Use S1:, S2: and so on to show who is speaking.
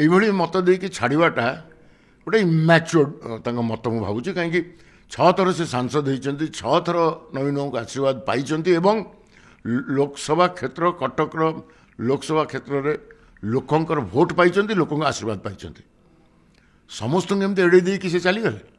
S1: यही मत दे कि छाड़ाटा गोटे इमाच्योर्ड मत मु भावी कहीं छर से सांसद होती छर नवीन बाबू आशीर्वाद पाई एवं लोकसभा क्षेत्र कटक लोकसभा क्षेत्र में लोकंर भोट पाई लोक आशीर्वाद पाई समस्त एड़े दे कि चलीगले